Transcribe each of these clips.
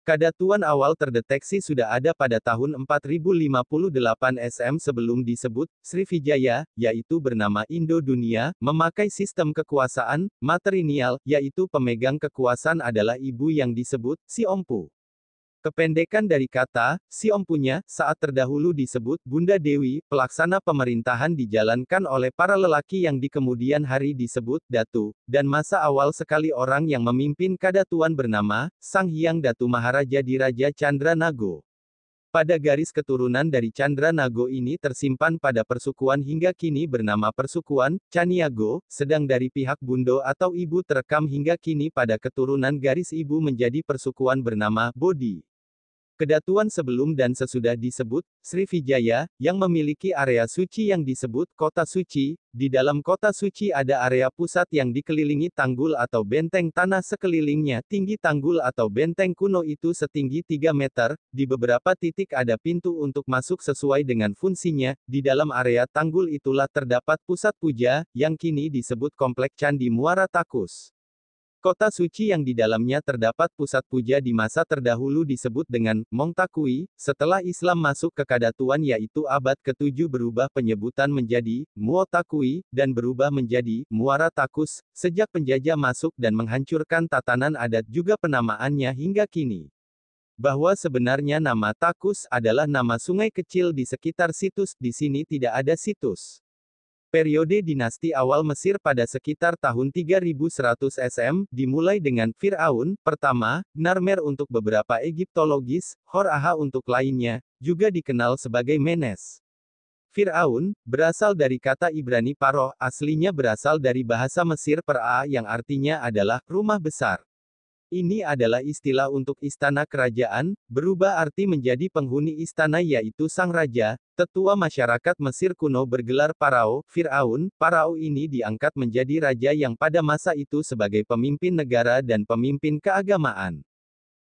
Kadatuan awal terdeteksi sudah ada pada tahun 4058 SM sebelum disebut Sriwijaya, yaitu bernama Indo Dunia, memakai sistem kekuasaan materinial, yaitu pemegang kekuasaan adalah ibu yang disebut Si Ompu. Kependekan dari kata, si Om saat terdahulu disebut Bunda Dewi, pelaksana pemerintahan dijalankan oleh para lelaki yang di kemudian hari disebut Datu, dan masa awal sekali orang yang memimpin kadatuan bernama, Sang Hyang Datu Maharaja di Raja Chandra Nago. Pada garis keturunan dari Chandra Nago ini tersimpan pada persukuan hingga kini bernama persukuan, Chaniago, sedang dari pihak Bundo atau Ibu terekam hingga kini pada keturunan garis Ibu menjadi persukuan bernama, Bodhi. Kedatuan sebelum dan sesudah disebut Sri yang memiliki area suci yang disebut Kota Suci. Di dalam Kota Suci ada area pusat yang dikelilingi tanggul atau benteng tanah sekelilingnya. Tinggi tanggul atau benteng kuno itu setinggi 3 meter. Di beberapa titik ada pintu untuk masuk sesuai dengan fungsinya. Di dalam area tanggul itulah terdapat pusat puja, yang kini disebut Komplek Candi Muara Takus. Kota suci yang di dalamnya terdapat pusat puja di masa terdahulu disebut dengan Mongtakui, setelah Islam masuk ke kadatuan yaitu abad ke-7 berubah penyebutan menjadi Muotakui, dan berubah menjadi Muara Takus, sejak penjajah masuk dan menghancurkan tatanan adat juga penamaannya hingga kini. Bahwa sebenarnya nama Takus adalah nama sungai kecil di sekitar situs, di sini tidak ada situs. Periode dinasti awal Mesir pada sekitar tahun 3100 SM, dimulai dengan Fir'aun, pertama, Narmer untuk beberapa Egiptologis, Horaha untuk lainnya, juga dikenal sebagai Menes. Fir'aun, berasal dari kata Ibrani paroh, aslinya berasal dari bahasa Mesir per yang artinya adalah rumah besar. Ini adalah istilah untuk istana kerajaan, berubah arti menjadi penghuni istana yaitu sang raja, tetua masyarakat Mesir kuno bergelar Parao, Fir'aun. Parao ini diangkat menjadi raja yang pada masa itu sebagai pemimpin negara dan pemimpin keagamaan.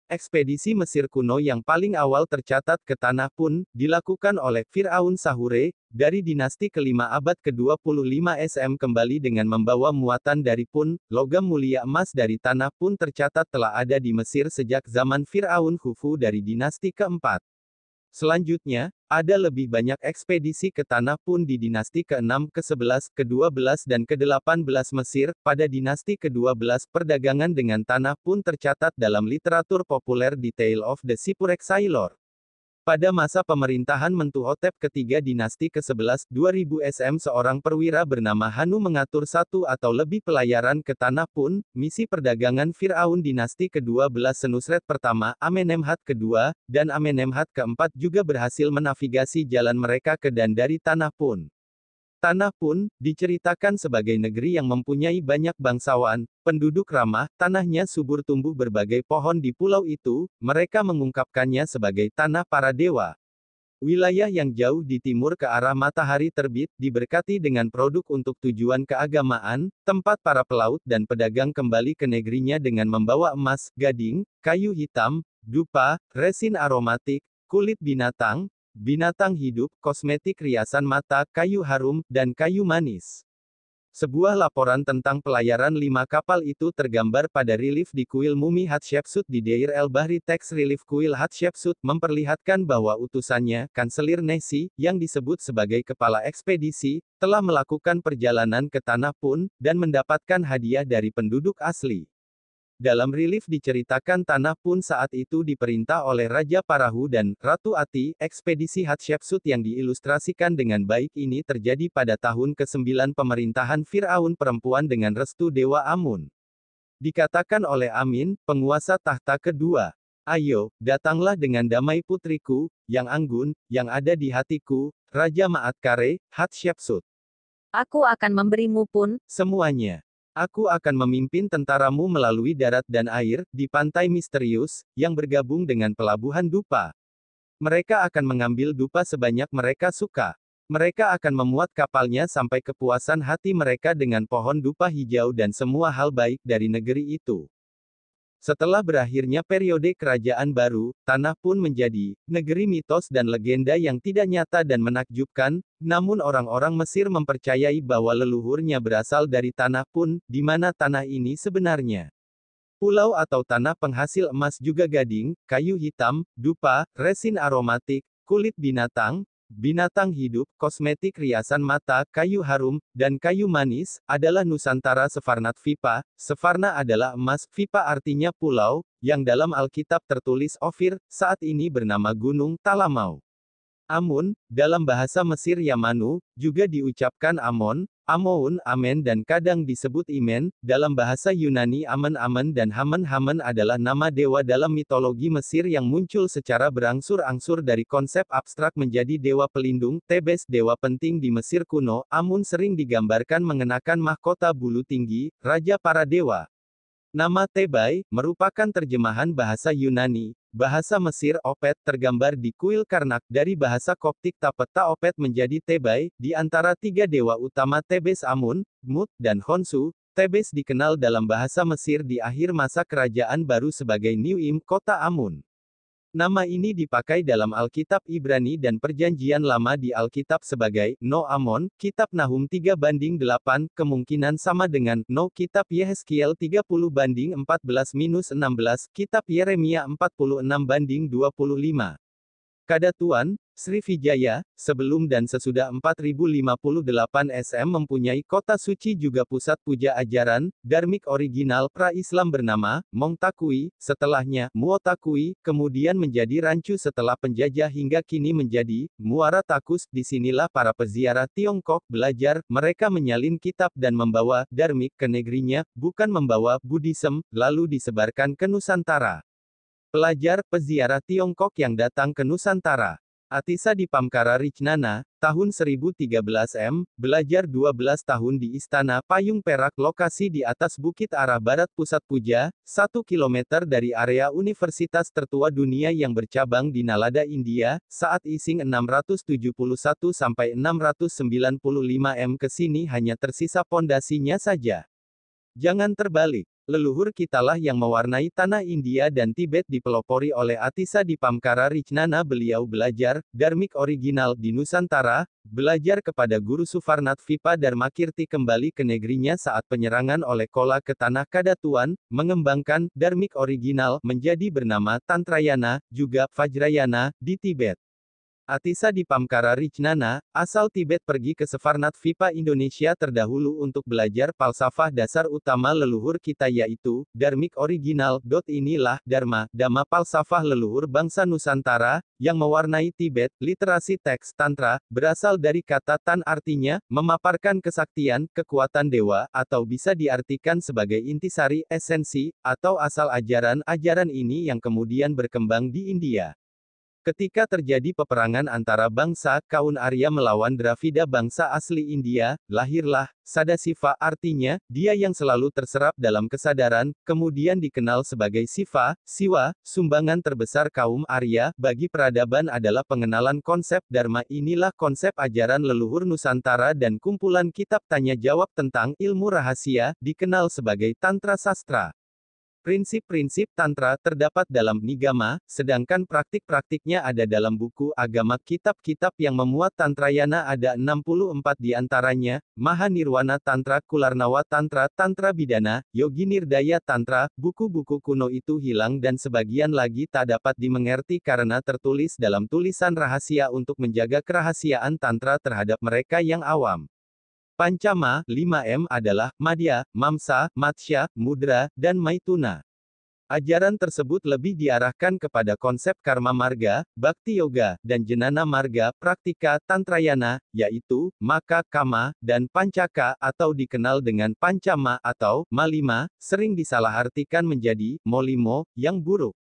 Ekspedisi Mesir kuno yang paling awal tercatat ke tanah pun dilakukan oleh Firaun Sahure dari dinasti kelima abad ke-25 SM kembali dengan membawa muatan dari pun logam mulia emas dari tanah pun tercatat telah ada di Mesir sejak zaman Firaun Khufu dari dinasti keempat. Selanjutnya, ada lebih banyak ekspedisi ke tanah pun di dinasti ke-6, ke-11, ke-12 dan ke-18 Mesir. Pada dinasti ke-12, perdagangan dengan tanah pun tercatat dalam literatur populer di Tale of the Sipurex Sailor. Pada masa pemerintahan Mentu Hotep ketiga dinasti ke-11 2000 SM seorang perwira bernama Hanu mengatur satu atau lebih pelayaran ke tanah pun, misi perdagangan Fir'aun dinasti ke-12 Senusret pertama, Amenemhat kedua, dan Amenemhat keempat juga berhasil menavigasi jalan mereka ke dan dari tanah pun. Tanah pun, diceritakan sebagai negeri yang mempunyai banyak bangsawan, penduduk ramah, tanahnya subur tumbuh berbagai pohon di pulau itu, mereka mengungkapkannya sebagai tanah para dewa. Wilayah yang jauh di timur ke arah matahari terbit, diberkati dengan produk untuk tujuan keagamaan, tempat para pelaut dan pedagang kembali ke negerinya dengan membawa emas, gading, kayu hitam, dupa, resin aromatik, kulit binatang, binatang hidup, kosmetik riasan mata, kayu harum, dan kayu manis. Sebuah laporan tentang pelayaran lima kapal itu tergambar pada relief di kuil mumi Hatshepsut di Deir el-Bahri teks relief kuil Hatshepsut memperlihatkan bahwa utusannya, Kanselir Nesi, yang disebut sebagai kepala ekspedisi, telah melakukan perjalanan ke tanah pun, dan mendapatkan hadiah dari penduduk asli. Dalam relief diceritakan tanah pun saat itu diperintah oleh Raja Parahu dan Ratu Ati, ekspedisi Hatshepsut yang diilustrasikan dengan baik ini terjadi pada tahun ke-9 pemerintahan Fir'aun perempuan dengan restu Dewa Amun. Dikatakan oleh Amin, penguasa tahta kedua, Ayo, datanglah dengan damai putriku, yang anggun, yang ada di hatiku, Raja Maatkare, Hatshepsut. Aku akan memberimu pun, semuanya. Aku akan memimpin tentaramu melalui darat dan air, di pantai misterius, yang bergabung dengan pelabuhan Dupa. Mereka akan mengambil Dupa sebanyak mereka suka. Mereka akan memuat kapalnya sampai kepuasan hati mereka dengan pohon Dupa hijau dan semua hal baik dari negeri itu. Setelah berakhirnya periode kerajaan baru, tanah pun menjadi negeri mitos dan legenda yang tidak nyata dan menakjubkan, namun orang-orang Mesir mempercayai bahwa leluhurnya berasal dari tanah pun, di mana tanah ini sebenarnya. Pulau atau tanah penghasil emas juga gading, kayu hitam, dupa, resin aromatik, kulit binatang, Binatang hidup, kosmetik riasan mata, kayu harum, dan kayu manis, adalah Nusantara Sefarnat Vipa, Sefarna adalah emas, Vipa artinya pulau, yang dalam Alkitab tertulis Ofir, saat ini bernama Gunung Talamau. Amun, dalam bahasa Mesir Yamanu, juga diucapkan Amon, Amoun, Amen dan kadang disebut Imen, dalam bahasa Yunani Amen-Amen dan hamun Haman adalah nama dewa dalam mitologi Mesir yang muncul secara berangsur-angsur dari konsep abstrak menjadi dewa pelindung, Tebes dewa penting di Mesir kuno, Amun sering digambarkan mengenakan mahkota bulu tinggi, raja para dewa. Nama Tebai, merupakan terjemahan bahasa Yunani, bahasa Mesir Opet tergambar di kuil Karnak dari bahasa Koptik Tapeta Opet menjadi Tebai, di antara tiga dewa utama Tebes Amun, Mut, dan Honsu, Tebes dikenal dalam bahasa Mesir di akhir masa kerajaan baru sebagai Im, kota Amun. Nama ini dipakai dalam Alkitab Ibrani dan Perjanjian Lama di Alkitab sebagai Noamon, Kitab Nahum 3 banding 8, kemungkinan sama dengan No Kitab Yehezkiel 30 banding 14 minus 16, Kitab Yeremia 46 banding 25. Kada Tuan, Sriwijaya sebelum dan sesudah 4058 SM mempunyai kota suci juga pusat puja ajaran, dharmik original pra-Islam bernama, Mongtakui, setelahnya, Muotakui, kemudian menjadi rancu setelah penjajah hingga kini menjadi, Muara Takus, disinilah para peziarah Tiongkok belajar, mereka menyalin kitab dan membawa, dharmik ke negerinya, bukan membawa, Buddhism, lalu disebarkan ke Nusantara. Pelajar, peziarah Tiongkok yang datang ke Nusantara Atisa di Pamkara Richnana, tahun 1013 M, belajar 12 tahun di Istana Payung Perak lokasi di atas bukit arah barat pusat puja, 1 km dari area universitas tertua dunia yang bercabang di Nalada India, saat Ising 671-695 M ke sini hanya tersisa pondasinya saja. Jangan terbalik leluhur kitalah yang mewarnai tanah India dan Tibet dipelopori oleh Atisa di Pamkara Richnana beliau belajar, Dharmik original di Nusantara, belajar kepada Guru Sufarnat Vipa Dharmakirti kembali ke negerinya saat penyerangan oleh Kola ke Tanah Kadatuan, mengembangkan Dharmik original menjadi bernama Tantrayana, juga Fajrayana, di Tibet. Atisa Dipamkara Rijnana, asal Tibet pergi ke Sefarnat Vipa Indonesia terdahulu untuk belajar palsafah dasar utama leluhur kita yaitu, Dharmik Original. Inilah, Dharma, Dhamma palsafah leluhur bangsa Nusantara, yang mewarnai Tibet, literasi teks Tantra, berasal dari kata Tan artinya, memaparkan kesaktian, kekuatan dewa, atau bisa diartikan sebagai intisari, esensi, atau asal ajaran-ajaran ini yang kemudian berkembang di India. Ketika terjadi peperangan antara bangsa Kaun Arya melawan Dravida bangsa asli India, lahirlah Sadasiva artinya, dia yang selalu terserap dalam kesadaran, kemudian dikenal sebagai Siva, Siwa, sumbangan terbesar kaum Arya, bagi peradaban adalah pengenalan konsep Dharma inilah konsep ajaran leluhur Nusantara dan kumpulan kitab tanya jawab tentang ilmu rahasia, dikenal sebagai Tantra Sastra. Prinsip-prinsip Tantra terdapat dalam Nigama, sedangkan praktik-praktiknya ada dalam buku agama kitab-kitab yang memuat Tantrayana ada 64 di antaranya, Maha Nirwana Tantra Kularnawa Tantra Tantra Bidana, Yogi Nirdaya Tantra, buku-buku kuno itu hilang dan sebagian lagi tak dapat dimengerti karena tertulis dalam tulisan rahasia untuk menjaga kerahasiaan Tantra terhadap mereka yang awam. Pancama, 5M adalah, Madya, Mamsa, Matsya, Mudra, dan Maituna. Ajaran tersebut lebih diarahkan kepada konsep karma marga, bhakti yoga, dan jenana marga, praktika, tantrayana, yaitu, maka, kama, dan pancaka, atau dikenal dengan pancama atau, malima, sering disalahartikan menjadi, molimo, yang buruk.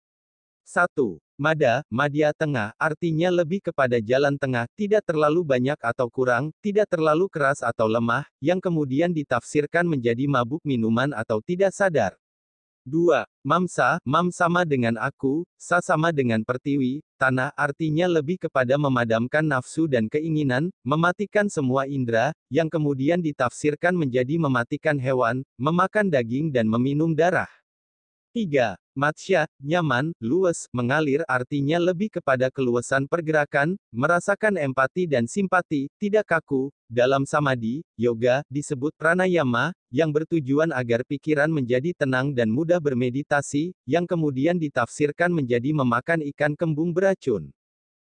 1. Mada, Madia Tengah, artinya lebih kepada jalan tengah, tidak terlalu banyak atau kurang, tidak terlalu keras atau lemah, yang kemudian ditafsirkan menjadi mabuk minuman atau tidak sadar. 2. Mamsa, mam sama dengan aku, sa sama dengan pertiwi, tanah artinya lebih kepada memadamkan nafsu dan keinginan, mematikan semua indera, yang kemudian ditafsirkan menjadi mematikan hewan, memakan daging dan meminum darah. 3. Matsya, nyaman, luwes, mengalir artinya lebih kepada keluasan pergerakan, merasakan empati dan simpati, tidak kaku. Dalam samadhi, yoga, disebut pranayama, yang bertujuan agar pikiran menjadi tenang dan mudah bermeditasi, yang kemudian ditafsirkan menjadi memakan ikan kembung beracun.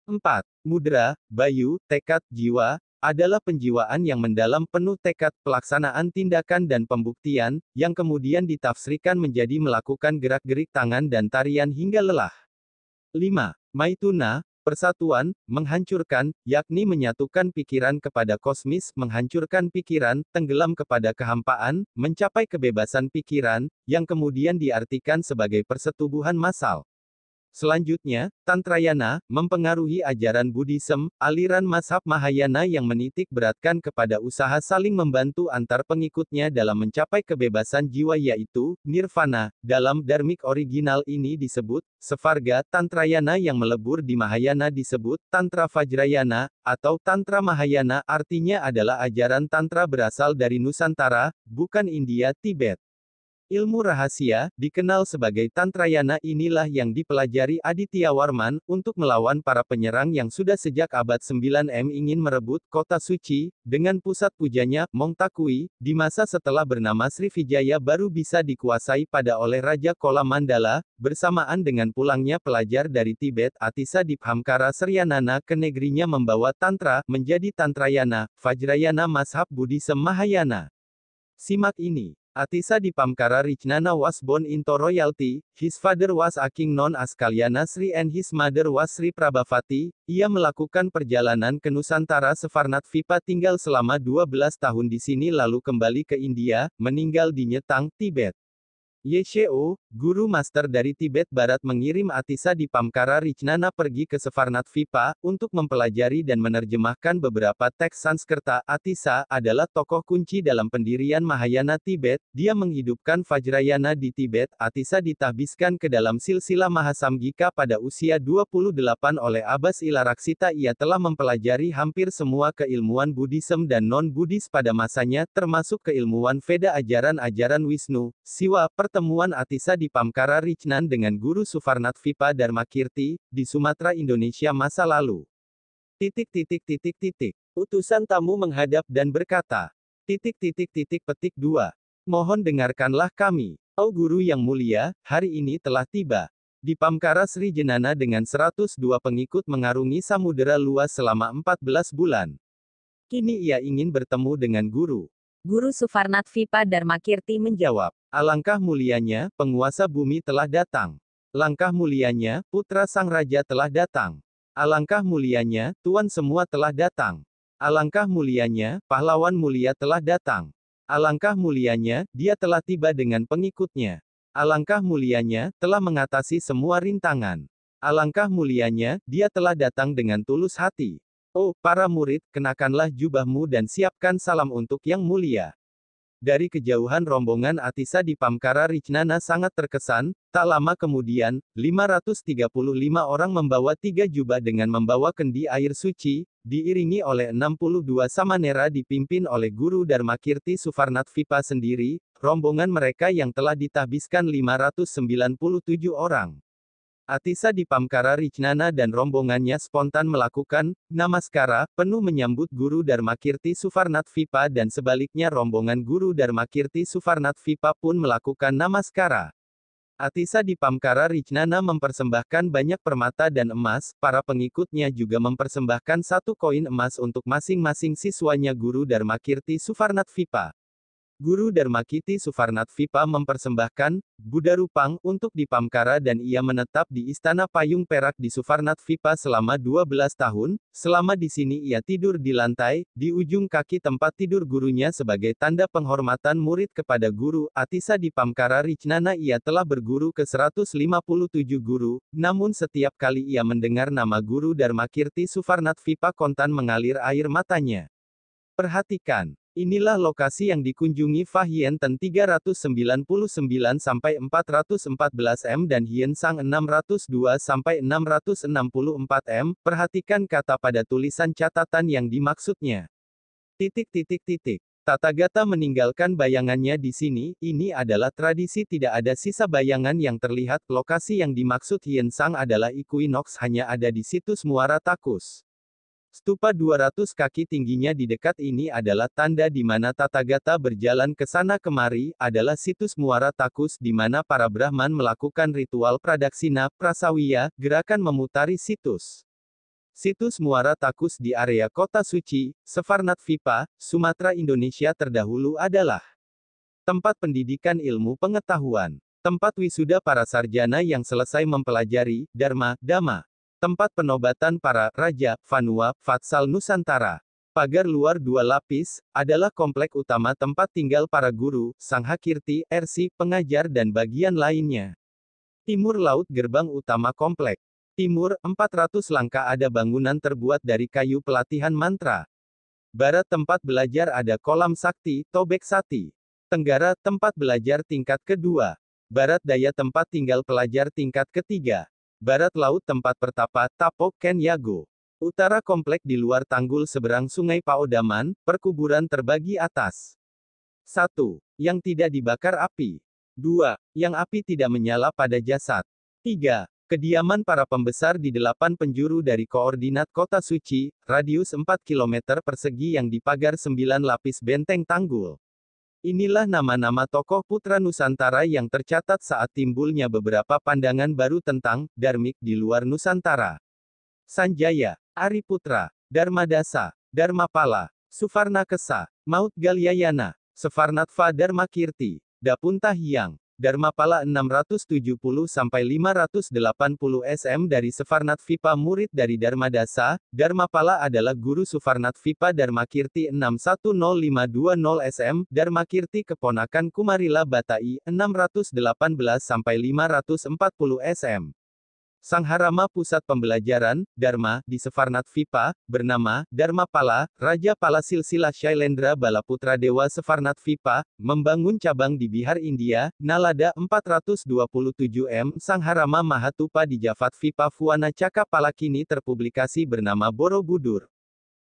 4. Mudra, bayu, tekad, jiwa, adalah penjiwaan yang mendalam penuh tekad, pelaksanaan tindakan dan pembuktian, yang kemudian ditafsirkan menjadi melakukan gerak-gerik tangan dan tarian hingga lelah. 5. Maituna, persatuan, menghancurkan, yakni menyatukan pikiran kepada kosmis, menghancurkan pikiran, tenggelam kepada kehampaan, mencapai kebebasan pikiran, yang kemudian diartikan sebagai persetubuhan massal. Selanjutnya, Tantrayana, mempengaruhi ajaran Buddhism, aliran mazhab Mahayana yang menitik beratkan kepada usaha saling membantu antar pengikutnya dalam mencapai kebebasan jiwa yaitu, Nirvana. Dalam Dharmic original ini disebut, Sevarga Tantrayana yang melebur di Mahayana disebut, Tantra Vajrayana, atau Tantra Mahayana artinya adalah ajaran Tantra berasal dari Nusantara, bukan India, Tibet. Ilmu rahasia, dikenal sebagai Tantrayana inilah yang dipelajari Aditya Warman, untuk melawan para penyerang yang sudah sejak abad 9M ingin merebut kota suci, dengan pusat pujanya, Mongtakui, di masa setelah bernama Sri Vijaya baru bisa dikuasai pada oleh Raja Kola Mandala, bersamaan dengan pulangnya pelajar dari Tibet Atisa Diphamkara Seryanana ke negerinya membawa Tantra, menjadi Tantrayana, Vajrayana Mashab Buddhism Mahayana. Simak ini. Atisa Dipamkara Richnana was born into royalty, his father was a king known as Kalyana Sri and his mother was Sri Prabhavati, ia melakukan perjalanan ke Nusantara Sefarnat Vipa tinggal selama 12 tahun di sini lalu kembali ke India, meninggal di Nyetang, Tibet. Ye Sheo, guru master dari Tibet Barat mengirim Atisa di Pamkara Richnana pergi ke Sefarnat Vipa, untuk mempelajari dan menerjemahkan beberapa teks Sanskerta. Atisa adalah tokoh kunci dalam pendirian Mahayana Tibet, dia menghidupkan Vajrayana di Tibet. Atisa ditahbiskan ke dalam silsilah Mahasamgika pada usia 28 oleh Abbas Ilaraksita. Ia telah mempelajari hampir semua keilmuan Buddhism dan non-Buddhis pada masanya, termasuk keilmuan Veda ajaran-ajaran Wisnu, Siwa, Pertemuan Atisa di Pamkara Richnan dengan Guru Suvarnat Vipa Dharmakirti, di Sumatera Indonesia masa lalu. Titik titik titik titik. Utusan tamu menghadap dan berkata. Titik titik titik petik dua. Mohon dengarkanlah kami. Oh Guru yang mulia, hari ini telah tiba. Di Pamkara Sri Jenana dengan 102 pengikut mengarungi samudera luas selama 14 bulan. Kini ia ingin bertemu dengan Guru. Guru Suvarnat Vipa Dharmakirti menjawab, Alangkah mulianya, penguasa bumi telah datang. Langkah mulianya, putra sang raja telah datang. Alangkah mulianya, tuan semua telah datang. Alangkah mulianya, pahlawan mulia telah datang. Alangkah mulianya, dia telah tiba dengan pengikutnya. Alangkah mulianya, telah mengatasi semua rintangan. Alangkah mulianya, dia telah datang dengan tulus hati. Oh, para murid, kenakanlah jubahmu dan siapkan salam untuk yang mulia. Dari kejauhan rombongan Atisa di Pamkara Richnana sangat terkesan, tak lama kemudian, 535 orang membawa tiga jubah dengan membawa kendi air suci, diiringi oleh 62 samanera dipimpin oleh Guru Dharmakirti Suvarnat Vipa sendiri, rombongan mereka yang telah ditahbiskan 597 orang. Atisa di Pamkara Rijnana dan rombongannya spontan melakukan namaskara, penuh menyambut Guru Dharmakirti Suvarnat Vipa dan sebaliknya rombongan Guru Dharmakirti Suvarnat Vipa pun melakukan namaskara. Atisa di Pamkara Rijnana mempersembahkan banyak permata dan emas, para pengikutnya juga mempersembahkan satu koin emas untuk masing-masing siswanya Guru Dharmakirti Suvarnat Vipa. Guru Dharmakiti Suvarnat Vipa mempersembahkan Buddha Rupang untuk Dipamkara dan ia menetap di Istana Payung Perak di Suvarnat Vipa selama 12 tahun. Selama di sini ia tidur di lantai, di ujung kaki tempat tidur gurunya sebagai tanda penghormatan murid kepada guru Atisa Dipamkara Richnana ia telah berguru ke 157 guru, namun setiap kali ia mendengar nama guru Dharmakirti Suvarnat Vipa kontan mengalir air matanya. Perhatikan Inilah lokasi yang dikunjungi Fa Ten 399 sampai 414 M dan Hien Sang 602 sampai 664 M. Perhatikan kata pada tulisan catatan yang dimaksudnya. Titik titik titik. Tathagata meninggalkan bayangannya di sini, ini adalah tradisi tidak ada sisa bayangan yang terlihat, lokasi yang dimaksud Hien Sang adalah Equinox hanya ada di situs Muara Takus. Stupa 200 kaki tingginya di dekat ini adalah tanda di mana Tathagata berjalan ke sana kemari, adalah situs muara takus di mana para Brahman melakukan ritual pradaksina, prasawiya, gerakan memutari situs. Situs muara takus di area kota suci, Sefarnat Vipa, Sumatera Indonesia terdahulu adalah tempat pendidikan ilmu pengetahuan, tempat wisuda para sarjana yang selesai mempelajari, Dharma, Dhamma, Tempat penobatan para Raja Vanua, Fatsal Nusantara. Pagar luar dua lapis, adalah komplek utama tempat tinggal para guru, Sanghakirti, RC, pengajar dan bagian lainnya. Timur laut gerbang utama komplek. Timur, 400 langkah ada bangunan terbuat dari kayu pelatihan mantra. Barat tempat belajar ada kolam sakti, tobek sati. Tenggara, tempat belajar tingkat kedua. Barat daya tempat tinggal pelajar tingkat ketiga. Barat laut tempat pertapa Tapok Ken Yago. Utara komplek di luar tanggul seberang Sungai Paodaman, perkuburan terbagi atas. 1. Yang tidak dibakar api. 2. Yang api tidak menyala pada jasad. 3. Kediaman para pembesar di delapan penjuru dari koordinat kota suci, radius 4 km persegi yang dipagar 9 lapis benteng tanggul. Inilah nama-nama tokoh putra Nusantara yang tercatat saat timbulnya beberapa pandangan baru tentang Dharmik di luar Nusantara. Sanjaya, Ari Putra, Dharmadasa, Dharmapala, Suvarnakesa, Maut Galyayana, Sevarnatva Kirti, Dapunta Hyang. Dharma Dharmapala 670-580 SM dari Sefarnat Vipa murid dari Dharma Dasa. Dharma Pala adalah guru Sufarnat Vipa Dharmakirti 610520 SM, Dharma Kirti keponakan Kumarila Batai 618-540 SM. Sangharama Pusat Pembelajaran, Dharma, di Sefarnat Vipa, bernama, Dharma Pala, Raja Pala Silsilah Shailendra Balaputra Dewa Sefarnat Vipa, membangun cabang di Bihar India, Nalada 427M Sangharama Mahatupa di Jafat Vipa Fuana Caka Pala kini terpublikasi bernama Borobudur.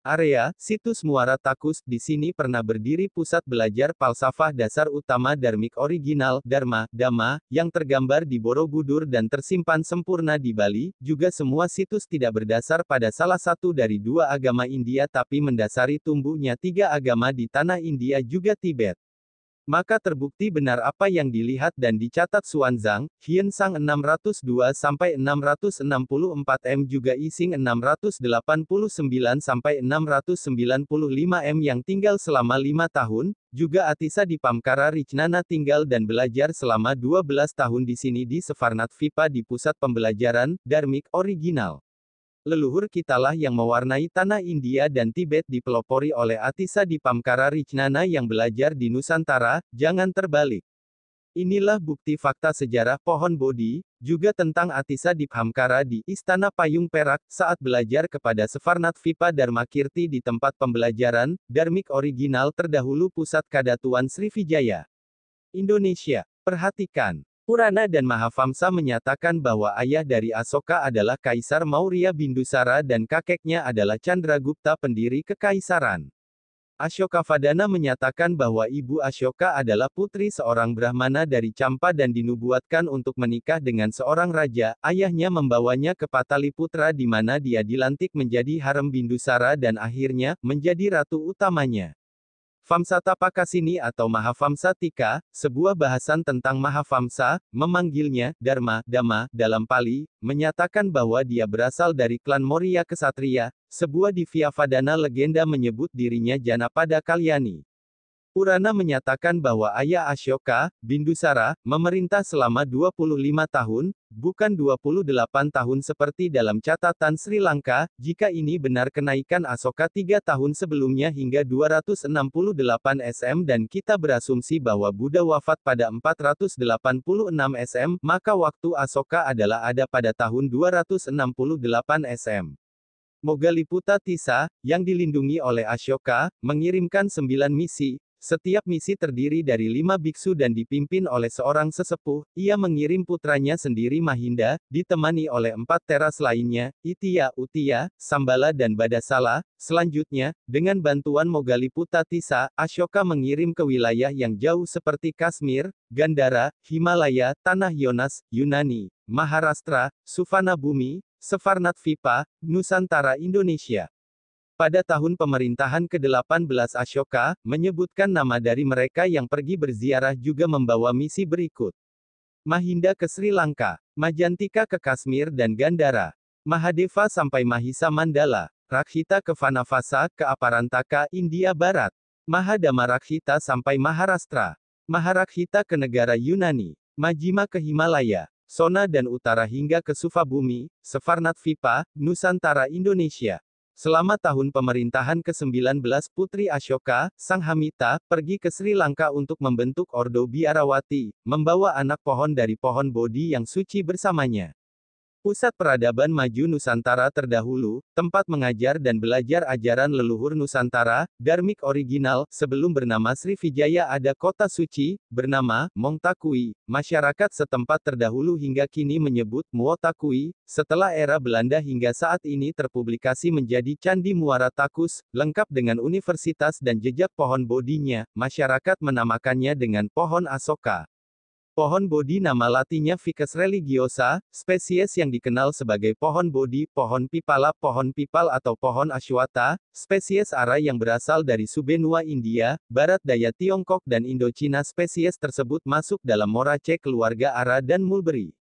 Area, situs Muara Takus, di sini pernah berdiri pusat belajar falsafah dasar utama dharmik original, Dharma, Dhamma, yang tergambar di Borobudur dan tersimpan sempurna di Bali, juga semua situs tidak berdasar pada salah satu dari dua agama India tapi mendasari tumbuhnya tiga agama di tanah India juga Tibet. Maka terbukti benar apa yang dilihat dan dicatat Suanzang, Hien Sang 602 sampai 664 M juga Ising 689 sampai 695 M yang tinggal selama 5 tahun, juga Atisa di Pamkara Richnana tinggal dan belajar selama 12 tahun di sini di Sefarnat Vipa di Pusat Pembelajaran, Darmik Original leluhur kitalah yang mewarnai tanah India dan Tibet dipelopori oleh Atisa di Pamkara Richnana yang belajar di Nusantara, jangan terbalik. Inilah bukti fakta sejarah pohon bodi, juga tentang Atisa di Pamkara di Istana Payung Perak saat belajar kepada Sefarnat Vipa Dharmakirti di tempat pembelajaran, Dharmik original terdahulu pusat Kadatuan Sriwijaya. Indonesia, perhatikan. Purana dan Mahavamsa menyatakan bahwa ayah dari Asoka adalah Kaisar Maurya Bindusara dan kakeknya adalah Chandragupta pendiri kekaisaran. Ashoka Fadana menyatakan bahwa ibu Ashoka adalah putri seorang Brahmana dari Campa dan dinubuatkan untuk menikah dengan seorang raja, ayahnya membawanya ke Pataliputra di mana dia dilantik menjadi harem Bindusara dan akhirnya, menjadi ratu utamanya. Famsa Tapakasini atau Tika, sebuah bahasan tentang Mahavamsa, memanggilnya Dharma Dhamma dalam Pali, menyatakan bahwa dia berasal dari klan Moria Kesatria, sebuah Divyavadana legenda menyebut dirinya Janapada Kalyani. Purana menyatakan bahwa ayah Ashoka, Bindusara, memerintah selama 25 tahun, bukan 28 tahun seperti dalam catatan Sri Lanka, jika ini benar kenaikan Asoka 3 tahun sebelumnya hingga 268 SM dan kita berasumsi bahwa Buddha wafat pada 486 SM, maka waktu Asoka adalah ada pada tahun 268 SM. Mogaliputa Tisa, yang dilindungi oleh Ashoka, mengirimkan sembilan misi, setiap misi terdiri dari lima biksu dan dipimpin oleh seorang sesepuh, ia mengirim putranya sendiri Mahinda, ditemani oleh empat teras lainnya, Itia, Utia, Sambala dan Badasala. Selanjutnya, dengan bantuan Mogaliputa Tisa, Ashoka mengirim ke wilayah yang jauh seperti Kashmir, Gandhara, Himalaya, Tanah Yonas, Yunani, Maharashtra, Sufanabumi, Sefarnat Vipa, Nusantara Indonesia. Pada tahun pemerintahan ke-18 Ashoka, menyebutkan nama dari mereka yang pergi berziarah juga membawa misi berikut. Mahinda ke Sri Lanka, Majantika ke Kashmir dan Gandara, Mahadeva sampai Mahisa Mandala, Rakhita ke Vanavasa, ke Aparantaka, India Barat, Mahadama Rakhita sampai Maharashtra, Maharakhita ke negara Yunani, Majima ke Himalaya, Sona dan Utara hingga ke Sufabumi, Sefarnat Vipa, Nusantara Indonesia. Selama tahun pemerintahan ke-19 Putri Ashoka, Sang Hamita, pergi ke Sri Lanka untuk membentuk Ordo Biarawati, membawa anak pohon dari pohon bodi yang suci bersamanya. Pusat Peradaban Maju Nusantara terdahulu, tempat mengajar dan belajar ajaran leluhur Nusantara, Darmik original, sebelum bernama Sri Vijaya ada kota suci, bernama, Mongtakui, masyarakat setempat terdahulu hingga kini menyebut Muotakui, setelah era Belanda hingga saat ini terpublikasi menjadi Candi Muara Takus, lengkap dengan universitas dan jejak pohon bodinya, masyarakat menamakannya dengan pohon Asoka. Pohon bodi nama latinnya Ficus religiosa, spesies yang dikenal sebagai pohon bodi, pohon pipala, pohon pipal atau pohon ashwata, spesies ara yang berasal dari Subenua India, barat daya Tiongkok dan Indochina. Spesies tersebut masuk dalam Moraceae keluarga ara dan mulberry.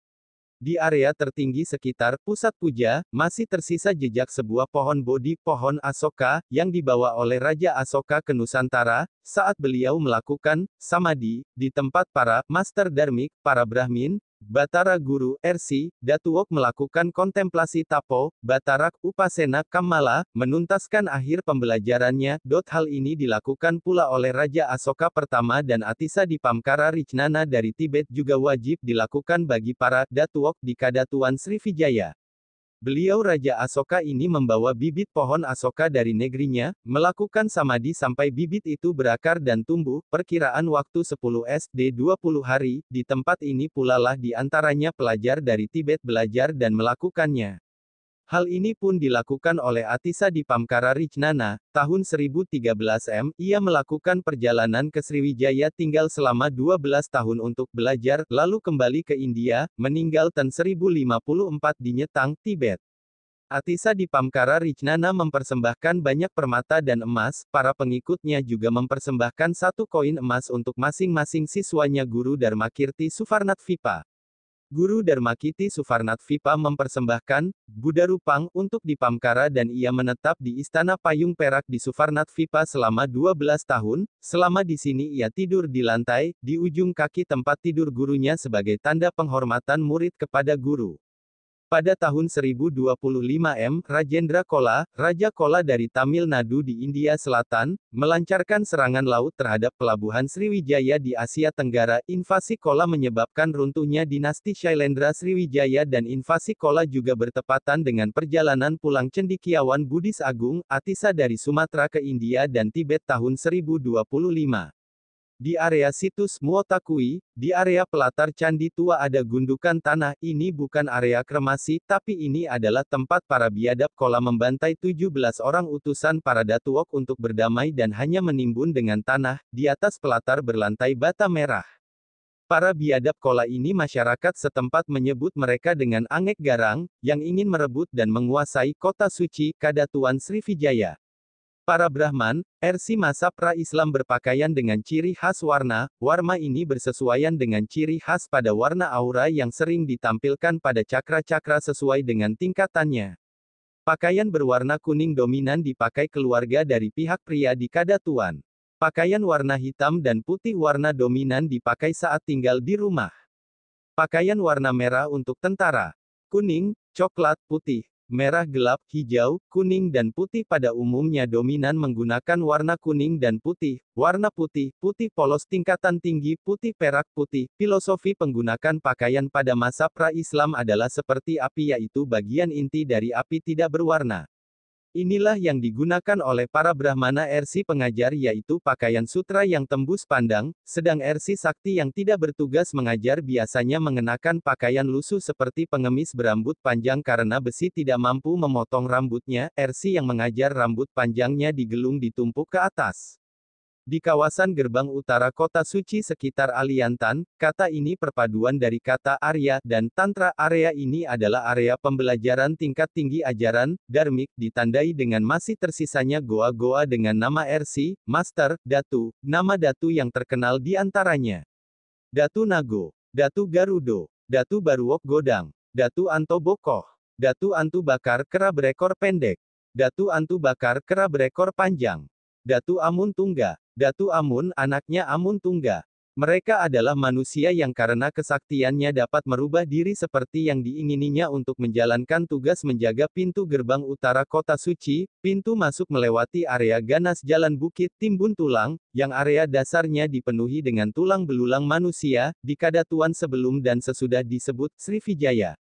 Di area tertinggi sekitar pusat puja, masih tersisa jejak sebuah pohon bodi pohon Asoka, yang dibawa oleh Raja Asoka ke Nusantara, saat beliau melakukan samadhi di tempat para master dharmik, para brahmin, Batara Guru, RC, Datuok melakukan kontemplasi tapo, Batarak Upasena Kamala, menuntaskan akhir pembelajarannya. Dot hal ini dilakukan pula oleh Raja Asoka pertama dan Atisa di Pamkara Richnana dari Tibet juga wajib dilakukan bagi para Datuok di Kadatuan Sriwijaya. Beliau Raja Asoka ini membawa bibit pohon Asoka dari negerinya, melakukan samadhi sampai bibit itu berakar dan tumbuh, perkiraan waktu 10 SD 20 hari, di tempat ini pula lah di antaranya pelajar dari Tibet belajar dan melakukannya. Hal ini pun dilakukan oleh Atisa di Pamkara Rijnana, tahun 1013 M, ia melakukan perjalanan ke Sriwijaya tinggal selama 12 tahun untuk belajar, lalu kembali ke India, meninggal tahun 1054 di Nyetang, Tibet. Atisa di Pamkara Rijnana mempersembahkan banyak permata dan emas, para pengikutnya juga mempersembahkan satu koin emas untuk masing-masing siswanya Guru Dharmakirti Suvarnat Vipa. Guru Dharmakiti Suvarnat Vipa mempersembahkan Buddha Rupang untuk Dipamkara dan ia menetap di Istana Payung Perak di Suvarnat Vipa selama 12 tahun. Selama di sini ia tidur di lantai, di ujung kaki tempat tidur gurunya sebagai tanda penghormatan murid kepada guru. Pada tahun 1025 M, Rajendra Kola, Raja Kola dari Tamil Nadu di India Selatan, melancarkan serangan laut terhadap pelabuhan Sriwijaya di Asia Tenggara. Invasi Kola menyebabkan runtuhnya dinasti Shailendra Sriwijaya dan invasi Kola juga bertepatan dengan perjalanan pulang cendikiawan Budis Agung, Atisa dari Sumatera ke India dan Tibet tahun 1025. Di area situs Muotakui, di area pelatar Candi Tua ada gundukan tanah, ini bukan area kremasi, tapi ini adalah tempat para biadab kola membantai 17 orang utusan para datuok untuk berdamai dan hanya menimbun dengan tanah, di atas pelatar berlantai bata merah. Para biadab kola ini masyarakat setempat menyebut mereka dengan Angek Garang, yang ingin merebut dan menguasai kota suci, Kadatuan Sriwijaya. Para Brahman, Ersi masa pra-Islam berpakaian dengan ciri khas warna, warna ini bersesuaian dengan ciri khas pada warna aura yang sering ditampilkan pada cakra-cakra sesuai dengan tingkatannya. Pakaian berwarna kuning dominan dipakai keluarga dari pihak pria di kadatuan. Pakaian warna hitam dan putih warna dominan dipakai saat tinggal di rumah. Pakaian warna merah untuk tentara, kuning, coklat, putih, merah gelap, hijau, kuning dan putih pada umumnya dominan menggunakan warna kuning dan putih, warna putih, putih polos tingkatan tinggi putih perak putih. Filosofi penggunaan pakaian pada masa pra-Islam adalah seperti api yaitu bagian inti dari api tidak berwarna. Inilah yang digunakan oleh para Brahmana ersi pengajar yaitu pakaian sutra yang tembus pandang, sedang ersi sakti yang tidak bertugas mengajar biasanya mengenakan pakaian lusuh seperti pengemis berambut panjang karena besi tidak mampu memotong rambutnya, ersi yang mengajar rambut panjangnya digelung ditumpuk ke atas. Di kawasan gerbang utara kota suci sekitar Aliantan, kata ini perpaduan dari kata Arya dan Tantra. Area ini adalah area pembelajaran tingkat tinggi ajaran, dharmik, ditandai dengan masih tersisanya goa-goa dengan nama RC, Master, Datu, nama Datu yang terkenal di antaranya. Datu Nago, Datu Garudo, Datu Baruok Godang, Datu Anto Bokoh, Datu Antu Bakar Kera Berekor Pendek, Datu Antu Bakar Kera Berekor Panjang, Datu Amun Datu Amun, anaknya Amun Tungga. Mereka adalah manusia yang karena kesaktiannya dapat merubah diri seperti yang diingininya untuk menjalankan tugas menjaga pintu gerbang utara kota suci, pintu masuk melewati area ganas jalan bukit timbun tulang, yang area dasarnya dipenuhi dengan tulang belulang manusia, di kada sebelum dan sesudah disebut Sri Vijaya.